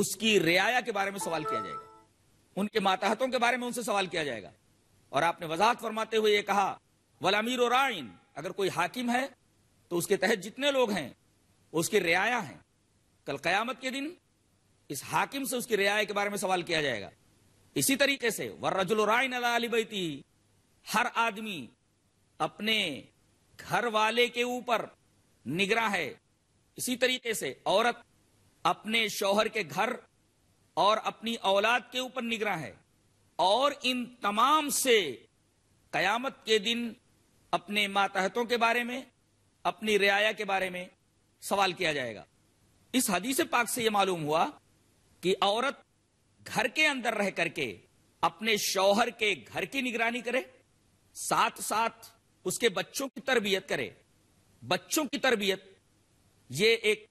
उसकी रियाया के बारे में सवाल किया जाएगा उनके माताहतों के बारे में उनसे सवाल किया जाएगा और आपने वजाहत फरमाते हुए ये कहा वलामीर और राइन अगर कोई हाकिम है तो उसके तहत जितने लोग हैं उसकी रियाया हैं कल कयामत के दिन इस हाकिम से उसकी रियाया के बारे में सवाल किया जाएगा इसी तरीके से वर्रजुल राइन अली बैती हर आदमी अपने घर वाले के ऊपर निगरा है इसी तरीके से औरत अपने शौहर के घर और अपनी औलाद के ऊपर निगरान है और इन तमाम से कयामत के दिन अपने मातहतों के बारे में अपनी रियाया के बारे में सवाल किया जाएगा इस हदीस पाक से यह मालूम हुआ कि औरत घर के अंदर रह करके अपने शौहर के घर की निगरानी करे साथ साथ उसके बच्चों की तरबियत करे बच्चों की तरबियत ये एक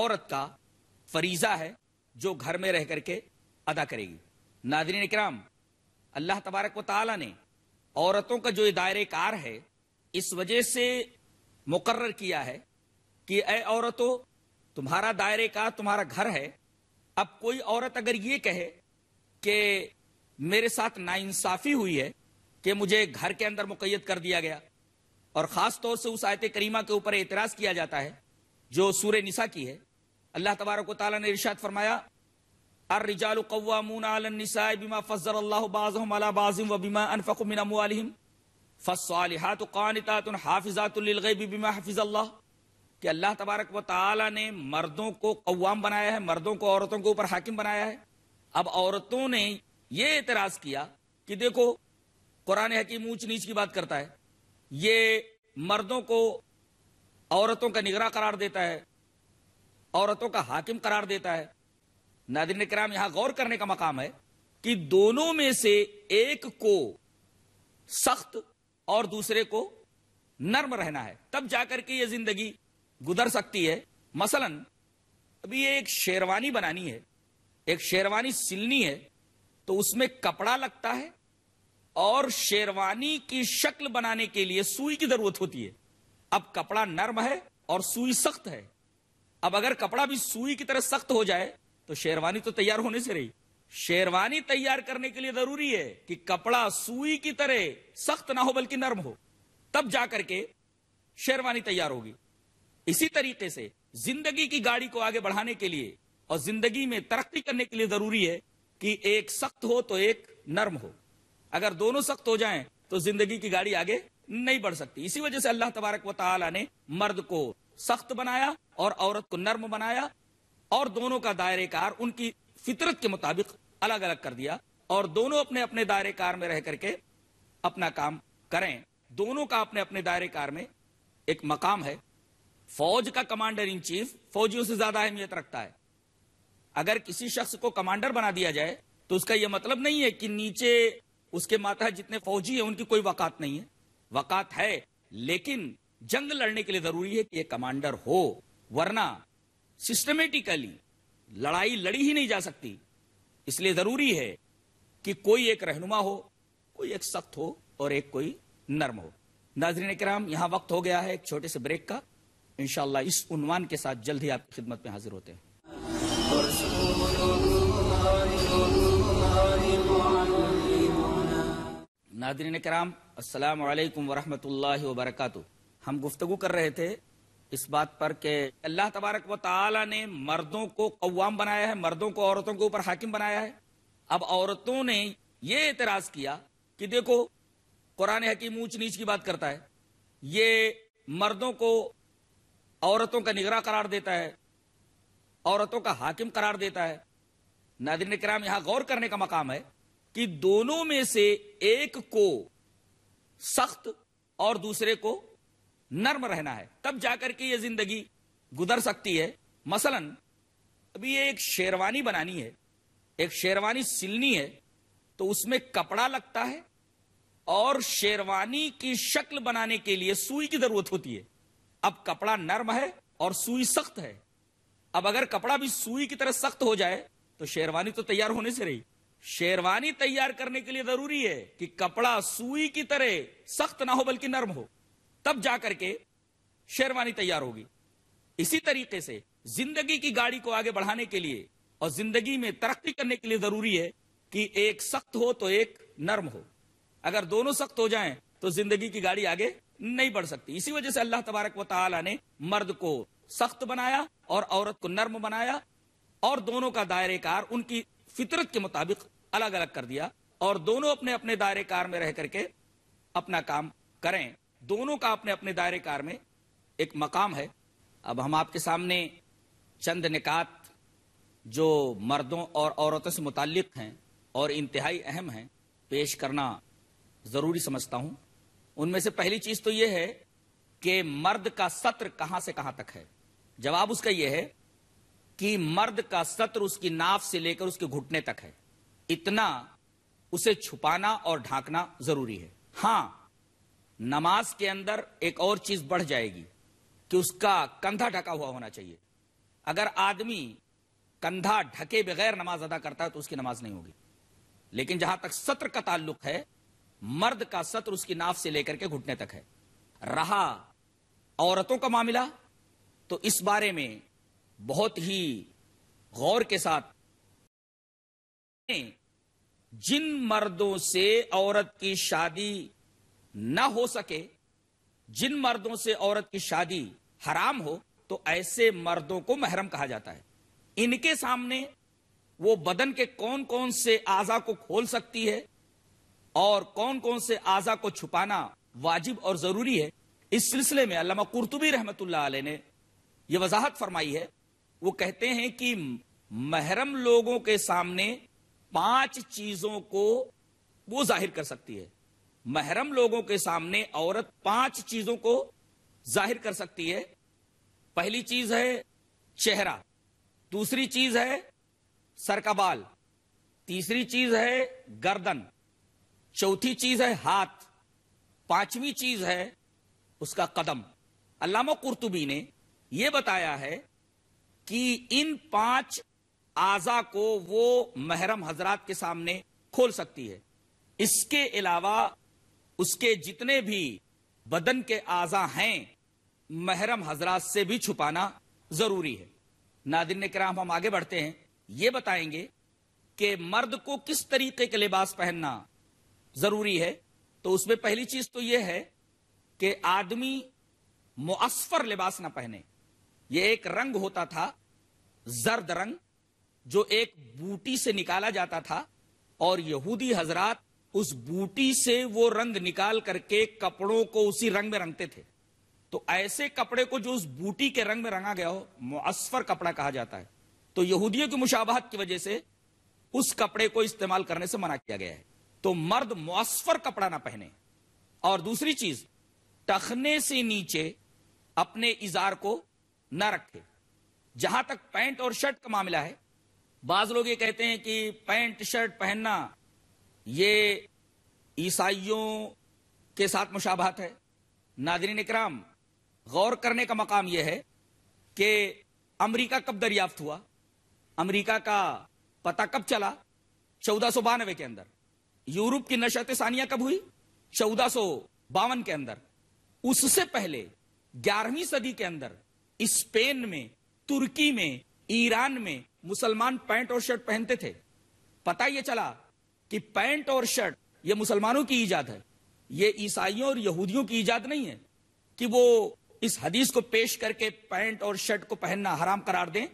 औरत का फरीजा है जो घर में रह करके अदा करेगी नादरीन कराम अल्लाह तबारक व ने औरतों का जो दायरे कार है इस वजह से मुकर्र किया है कि ए औरतों तुम्हारा दायरे कार तुम्हारा घर है अब कोई औरत अगर ये कहे कि मेरे साथ नाइंसाफ़ी हुई है कि मुझे घर के अंदर मुकैद कर दिया गया और ख़ास तौर से उस आयत करीमा के ऊपर एतराज़ किया जाता है जो सूर्य निसा की है अल्लाह तबारक ने इर्शाद फरमाया अल्लाह तबारक ने मर्दों को कव्वाम बनाया है मर्दों को औरतों के ऊपर हाकिम बनाया है अब औरतों ने ये एतराज़ किया कि देखो कुरान हकीम ऊंच नीच की बात करता है ये मर्दों को औरतों का निगरा करार देता है औरतों का हाकिम करार देता है नादिन कराम यहां गौर करने का मकाम है कि दोनों में से एक को सख्त और दूसरे को नर्म रहना है तब जाकर के ये जिंदगी गुजर सकती है मसलन अभी ये एक शेरवानी बनानी है एक शेरवानी सिलनी है तो उसमें कपड़ा लगता है और शेरवानी की शक्ल बनाने के लिए सुई की जरूरत होती है अब कपड़ा नर्म है और सुई सख्त है अब अगर कपड़ा भी सुई की तरह सख्त हो जाए तो शेरवानी तो तैयार होने से रही शेरवानी तैयार करने के लिए जरूरी है कि कपड़ा सुई की तरह सख्त ना हो बल्कि नर्म हो तब जाकर के शेरवानी तैयार होगी इसी तरीके से जिंदगी की गाड़ी को आगे बढ़ाने के लिए और जिंदगी में तरक्की करने के लिए जरूरी है कि एक सख्त हो तो एक नर्म हो अगर दोनों सख्त हो जाएं तो जिंदगी की गाड़ी आगे नहीं बढ़ सकती इसी वजह से अल्लाह तबारक व तआला ने मर्द को सख्त बनाया और औरत को नर्म बनाया और दोनों का दायरे कार उनकी फितरत के मुताबिक अलग अलग कर दिया और दोनों अपने अपने दायरे कार में रह करके अपना काम करें दोनों का अपने अपने दायरे कार में एक मकाम है फौज का कमांडर इन चीफ फौजियों से ज्यादा अहमियत रखता है अगर किसी शख्स को कमांडर बना दिया जाए तो उसका यह मतलब नहीं है कि नीचे उसके माता जितने फौजी हैं उनकी कोई वकात नहीं है वक़ात है लेकिन जंग लड़ने के लिए जरूरी है कि ये कमांडर हो वरना सिस्टमेटिकली लड़ाई लड़ी ही नहीं जा सकती इसलिए जरूरी है कि कोई एक रहनुमा हो कोई एक सख्त हो और एक कोई नर्म हो नाजरीन कराम यहां वक्त हो गया है एक छोटे से ब्रेक का इनशाला इस उन्वान के साथ जल्द ही आपकी खिदमत में हाजिर होते हैं ने कराम असलकम वरहमल वबरक हम गुफ्तु कर रहे थे इस बात पर कि अल्लाह तबारक व ताली ने मर्दों को कौवाम बनाया है मर्दों को औरतों के ऊपर हाकिम बनाया है अब औरतों ने यह एतराज किया कि देखो कुरान हकीम ऊंच नीच की बात करता है ये मर्दों को औरतों का निगरा करार देता है औरतों का हाकिम करार देता है नादिन कराम यहां गौर करने का मकाम है कि दोनों में से एक को सख्त और दूसरे को नर्म रहना है तब जाकर के ये जिंदगी गुजर सकती है मसलन अभी ये एक शेरवानी बनानी है एक शेरवानी सिलनी है तो उसमें कपड़ा लगता है और शेरवानी की शक्ल बनाने के लिए सुई की जरूरत होती है अब कपड़ा नर्म है और सुई सख्त है अब अगर कपड़ा भी सुई की तरह सख्त हो जाए तो शेरवानी तो तैयार होने से रही शेरवानी तैयार करने के लिए जरूरी है कि कपड़ा सुई की तरह सख्त ना हो बल्कि नर्म हो तब जा करके शेरवानी तैयार होगी इसी तरीके से जिंदगी की गाड़ी को आगे बढ़ाने के लिए और जिंदगी में तरक्की करने के लिए जरूरी है कि एक सख्त हो तो एक नर्म हो अगर दोनों सख्त हो जाएं तो जिंदगी की गाड़ी आगे नहीं बढ़ सकती इसी वजह से अल्लाह तबारक व ने मर्द को सख्त बनाया और औरत को नर्म बनाया और दोनों का दायरे कार उनकी फितरत के मुताबिक अलग अलग कर दिया और दोनों अपने अपने दायरे कार में रह करके अपना काम करें दोनों का अपने अपने दायरे कार में एक मकाम है अब हम आपके सामने चंद निकात जो मर्दों और औरतों से मुतक हैं और इंतहाई अहम हैं पेश करना ज़रूरी समझता हूं उनमें से पहली चीज़ तो यह है कि मर्द का सत्र कहां से कहां तक है जवाब उसका यह है कि मर्द का सत्र उसकी नाफ से लेकर उसके घुटने तक है इतना उसे छुपाना और ढांकना जरूरी है हां नमाज के अंदर एक और चीज बढ़ जाएगी कि उसका कंधा ढका हुआ होना चाहिए अगर आदमी कंधा ढके बगैर नमाज अदा करता है तो उसकी नमाज नहीं होगी लेकिन जहां तक सत्र का ताल्लुक है मर्द का सत्र उसकी नाफ से लेकर के घुटने तक है रहा औरतों का मामला तो इस बारे में बहुत ही गौर के साथ जिन मर्दों से औरत की शादी न हो सके जिन मर्दों से औरत की शादी हराम हो तो ऐसे मर्दों को महरम कहा जाता है इनके सामने वो बदन के कौन कौन से आजा को खोल सकती है और कौन कौन से आजा को छुपाना वाजिब और जरूरी है इस सिलसिले में अलामा कुर्तुबी रहमत ने यह वजाहत फरमाई है वो कहते हैं कि महरम लोगों के सामने पांच चीजों को वो जाहिर कर सकती है महरम लोगों के सामने औरत पांच चीजों को जाहिर कर सकती है पहली चीज है चेहरा दूसरी चीज है सर का बाल तीसरी चीज है गर्दन चौथी चीज है हाथ पांचवी चीज है उसका कदम अल्लामा कुर्तुबी ने यह बताया है कि इन पांच आजा को वो महरम हजरात के सामने खोल सकती है इसके अलावा उसके जितने भी बदन के आजा हैं महरम हजरात से भी छुपाना जरूरी है नादिन ने कराम हम आगे बढ़ते हैं ये बताएंगे कि मर्द को किस तरीके के लिबास पहनना जरूरी है तो उसमें पहली चीज तो यह है कि आदमी मुअस्फर लिबास ना पहने यह एक रंग होता था जर्द रंग जो एक बूटी से निकाला जाता था और यहूदी हजरात उस बूटी से वो रंग निकाल करके कपड़ों को उसी रंग में रंगते थे तो ऐसे कपड़े को जो उस बूटी के रंग में रंगा गया हो मुअस्फर कपड़ा कहा जाता है तो यहूदियों की मुशाबहत की वजह से उस कपड़े को इस्तेमाल करने से मना किया गया है तो मर्द मुअस्फर कपड़ा ना पहने और दूसरी चीज टखने से नीचे अपने इजार को न रखे जहां तक पैंट और शर्ट का मामला है बाज लोग ये कहते हैं कि पैंट शर्ट पहनना ये ईसाइयों के साथ मुशाबात है नादरीन इक्राम गौर करने का मकाम यह है कि अमेरिका कब दरियाफ्त हुआ अमेरिका का पता कब चला चौदह सौ बानवे के अंदर यूरोप की नशत सानिया कब हुई चौदह सौ बावन के अंदर उससे पहले ग्यारहवीं सदी के अंदर स्पेन में तुर्की में ईरान में मुसलमान पैंट और शर्ट पहनते थे पता यह चला कि पैंट और शर्ट ये मुसलमानों की ईजाद है ये ईसाइयों और यहूदियों की ईजाद नहीं है कि वो इस हदीस को पेश करके पैंट और शर्ट को पहनना हराम करार दें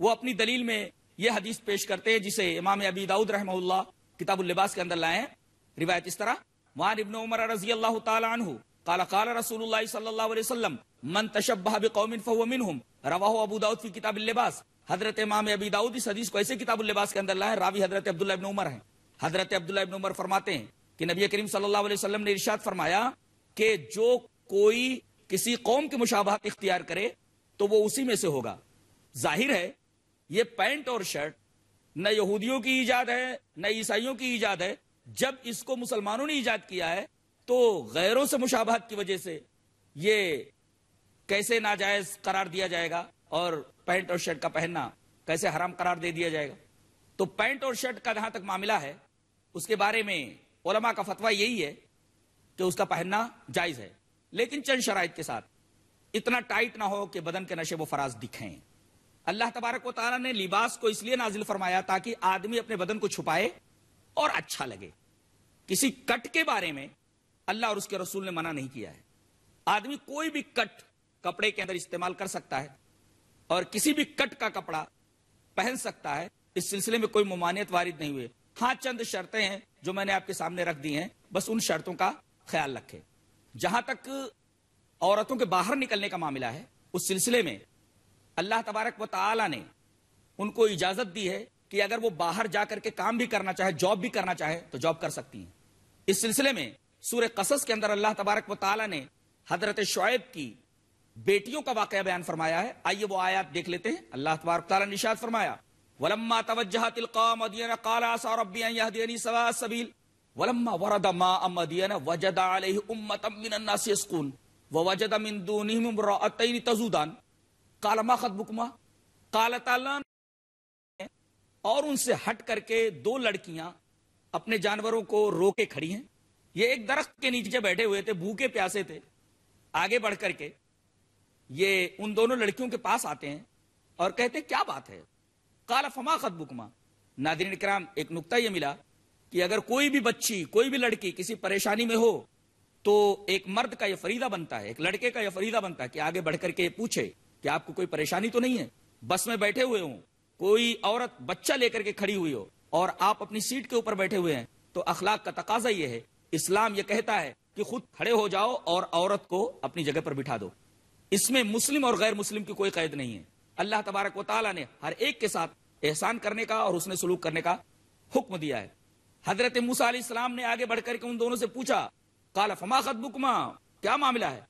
वो अपनी दलील में यह हदीस पेश करते हैं जिसे इमाम अबी दाऊद रहमल्ला किताबुल्लिबास के अंदर लाए हैं रिवायत इस तरह वहां इबन उमर रजी अल्लाह तु काला काला रसूल सल्लाम मन तशब बि कौमिन रवाहु अबू दाऊद की किताबिल्लिबास हजरत इमाम अबी दाऊद इस हदीस को ऐसे किताबुल लिबास के अंदर लाए रावी हजरत अब्दुल्ला इब्न उमर हैं हजरत अब्दुल्ला इब्न उमर फरमाते हैं कि नबी करीम सल्लल्लाहु अलैहि वसल्लम ने इरशाद फरमाया कि जो कोई किसी कौम की मुशाबहत इख्तियार करे तो वो उसी में से होगा जाहिर है ये पैंट और शर्ट न यहूदियों की ईजाद है न ईसाइयों की ईजाद है जब इसको मुसलमानों ने ईजाद किया है तो गैरों से मुशाबहत की वजह से ये कैसे नाजायज करार दिया जाएगा और पैंट और शर्ट का पहनना कैसे हराम करार दे दिया जाएगा तो पैंट और शर्ट का जहां तक मामला है उसके बारे में ओलमा का फतवा यही है कि उसका पहनना जायज है लेकिन चंद शराय के साथ इतना टाइट ना हो कि बदन के नशे व फराज दिखें अल्लाह तबारक वाली ने लिबास को इसलिए नाजिल फरमाया ताकि आदमी अपने बदन को छुपाए और अच्छा लगे किसी कट के बारे में अल्लाह और उसके रसूल ने मना नहीं किया है आदमी कोई भी कट कपड़े के अंदर इस्तेमाल कर सकता है और किसी भी कट का कपड़ा पहन सकता है इस सिलसिले में कोई मुमानियत वारिद नहीं हुई हाँ चंद शर्तें हैं जो मैंने आपके सामने रख दी हैं बस उन शर्तों का ख्याल रखें जहां तक औरतों के बाहर निकलने का मामला है उस सिलसिले में अल्लाह तबारक व ताला ने उनको इजाजत दी है कि अगर वो बाहर जाकर के काम भी करना चाहे जॉब भी करना चाहे तो जॉब कर सकती हैं इस सिलसिले में सूर्य कसस के अंदर अल्लाह तबारक व ताला ने हजरत शुएब की बेटियों का वाकया बयान फरमाया है आइए वो आयात देख लेते हैं अल्लाह तबारक तारा निशात फरमाया वलम्मा तवजह तिलका मदीना रब्बी सा रबीनी सवा सबील वलम्मा वरद मा अमदीना वजद अलैहि उम्मतम मिन अन्नास यस्कुन व वजद मिन दूनिहिम इम्राअतैन तजुदान काल मा खतबुकुमा काल ताला और उनसे हट करके दो लड़कियां अपने जानवरों को रोके खड़ी हैं ये एक दरख्त के नीचे बैठे हुए थे भूखे प्यासे थे आगे बढ़ करके ये उन दोनों लड़कियों के पास आते हैं और कहते हैं क्या बात है काला फमा खत बुकमा नादरीन कराम एक नुकता यह मिला कि अगर कोई भी बच्ची कोई भी लड़की किसी परेशानी में हो तो एक मर्द का यह फरीदा बनता है एक लड़के का यह फरीदा बनता है कि आगे बढ़ करके पूछे कि आपको कोई परेशानी तो नहीं है बस में बैठे हुए हूं कोई औरत बच्चा लेकर के खड़ी हुई हो और आप अपनी सीट के ऊपर बैठे हुए हैं तो अखलाक का तकाजा यह है इस्लाम यह कहता है कि खुद खड़े हो जाओ और औरत को अपनी जगह पर बिठा दो इसमें मुस्लिम और गैर मुस्लिम की कोई कैद नहीं है अल्लाह तबारक वाली ने हर एक के साथ एहसान करने का और उसने सलूक करने का हुक्म दिया है हजरत मूसा इस्लाम ने आगे बढ़कर के उन दोनों से पूछा काला फमा खतबुकमा क्या मामला है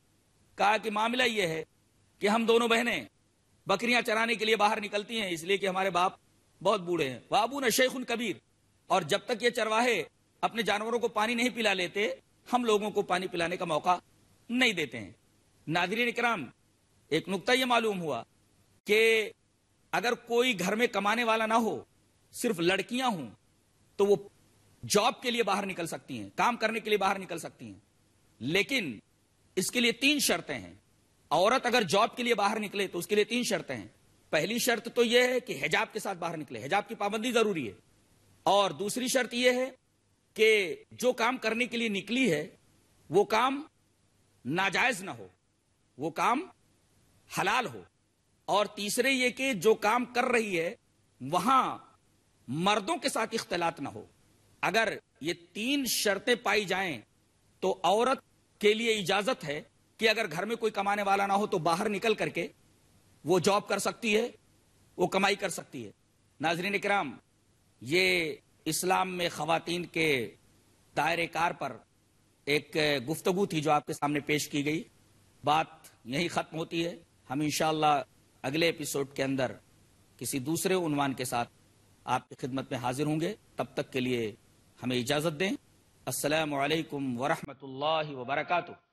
कहा कि मामला यह है कि हम दोनों बहनें बकरियां चराने के लिए बाहर निकलती हैं इसलिए कि हमारे बाप बहुत बूढ़े हैं बाबू न शेख उन कबीर और जब तक ये चरवाहे अपने जानवरों को पानी नहीं पिला लेते हम लोगों को पानी पिलाने का मौका नहीं देते हैं नादरीन इक्राम एक नुकता यह मालूम हुआ कि अगर कोई घर में कमाने वाला ना हो सिर्फ लड़कियां हों तो वो जॉब के लिए बाहर निकल सकती हैं काम करने के लिए बाहर निकल सकती हैं लेकिन इसके लिए तीन शर्तें हैं औरत अगर जॉब के लिए बाहर निकले तो उसके लिए तीन शर्तें हैं पहली शर्त तो यह है कि हिजाब के साथ बाहर निकले हिजाब की पाबंदी जरूरी है और दूसरी शर्त यह है कि जो काम करने के लिए निकली है वो काम नाजायज ना हो वो काम हलाल हो और तीसरे ये कि जो काम कर रही है वहां मर्दों के साथ इख्तलात ना हो अगर ये तीन शर्तें पाई जाएं तो औरत के लिए इजाजत है कि अगर घर में कोई कमाने वाला ना हो तो बाहर निकल करके वो जॉब कर सकती है वो कमाई कर सकती है नाजरीन कराम ये इस्लाम में खातन के दायरे कार पर एक गुफ्तगु थी जो आपके सामने पेश की गई बात यही खत्म होती है हम इंशाला अगले एपिसोड के अंदर किसी दूसरे उन्वान के साथ आपकी खिदमत में हाजिर होंगे तब तक के लिए हमें इजाज़त दें वरहमत ला वरकू